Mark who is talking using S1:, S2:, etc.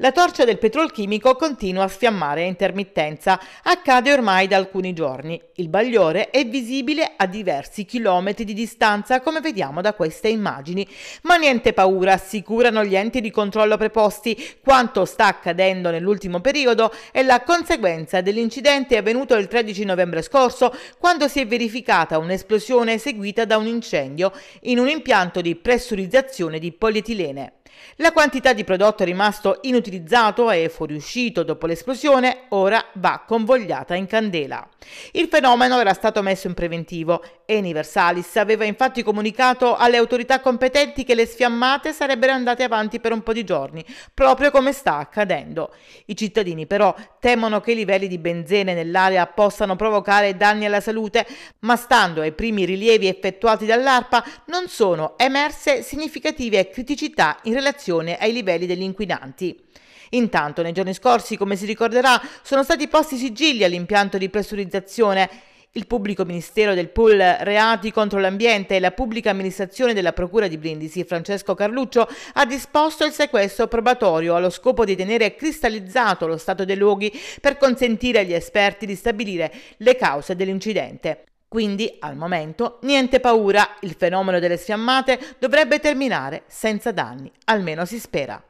S1: La torcia del petrolchimico continua a sfiammare a intermittenza, accade ormai da alcuni giorni. Il bagliore è visibile a diversi chilometri di distanza, come vediamo da queste immagini. Ma niente paura, assicurano gli enti di controllo preposti. Quanto sta accadendo nell'ultimo periodo è la conseguenza dell'incidente avvenuto il 13 novembre scorso, quando si è verificata un'esplosione seguita da un incendio in un impianto di pressurizzazione di polietilene. La quantità di prodotto rimasto inutilizzato e fuoriuscito dopo l'esplosione ora va convogliata in candela. Il fenomeno era stato messo in preventivo e Universalis aveva infatti comunicato alle autorità competenti che le sfiammate sarebbero andate avanti per un po' di giorni, proprio come sta accadendo. I cittadini però temono che i livelli di benzene nell'area possano provocare danni alla salute, ma stando ai primi rilievi effettuati dall'ARPA non sono emerse significative criticità in relazione ai livelli degli inquinanti. Intanto, nei giorni scorsi, come si ricorderà, sono stati posti sigilli all'impianto di pressurizzazione il pubblico ministero del Pool Reati contro l'Ambiente e la pubblica amministrazione della Procura di Brindisi, Francesco Carluccio, ha disposto il sequestro probatorio allo scopo di tenere cristallizzato lo stato dei luoghi per consentire agli esperti di stabilire le cause dell'incidente. Quindi al momento niente paura, il fenomeno delle sfiammate dovrebbe terminare senza danni, almeno si spera.